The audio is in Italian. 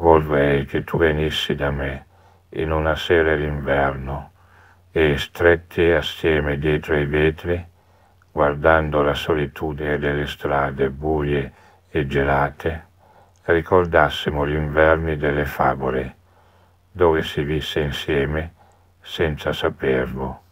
vorrei che tu venissi da me in una sera d'inverno e, stretti assieme dietro i vetri, guardando la solitudine delle strade buie e gelate, ricordassimo gli inverni delle favole, dove si visse insieme senza saperlo.